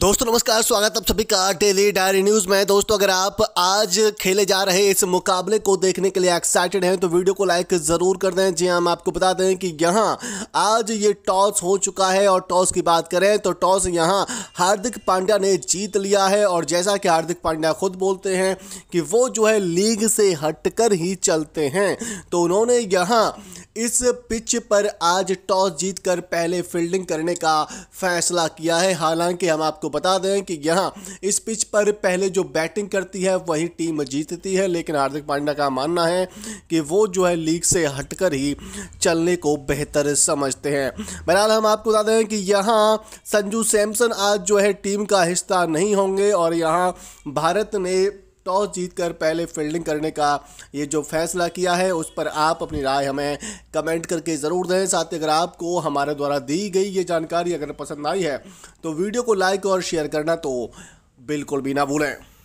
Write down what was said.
दोस्तों नमस्कार स्वागत आप सभी का डेली डायरी न्यूज़ में दोस्तों अगर आप आज खेले जा रहे इस मुकाबले को देखने के लिए एक्साइटेड हैं तो वीडियो को लाइक ज़रूर कर दें जी हाँ, हम आपको बता दें कि यहाँ आज ये टॉस हो चुका है और टॉस की बात करें तो टॉस यहाँ हार्दिक पांड्या ने जीत लिया है और जैसा कि हार्दिक पांड्या खुद बोलते हैं कि वो जो है लीग से हट ही चलते हैं तो उन्होंने यहाँ इस पिच पर आज टॉस जीतकर पहले फील्डिंग करने का फैसला किया है हालांकि हम आपको बता दें कि यहाँ इस पिच पर पहले जो बैटिंग करती है वही टीम जीतती है लेकिन हार्दिक पांड्या का मानना है कि वो जो है लीग से हटकर ही चलने को बेहतर समझते हैं बहरहाल हम आपको बता दें कि यहाँ संजू सैमसन आज जो है टीम का हिस्सा नहीं होंगे और यहाँ भारत ने टॉस जीतकर पहले फील्डिंग करने का ये जो फैसला किया है उस पर आप अपनी राय हमें कमेंट करके ज़रूर दें साथ ही अगर आपको हमारे द्वारा दी गई ये जानकारी अगर पसंद आई है तो वीडियो को लाइक और शेयर करना तो बिल्कुल भी ना भूलें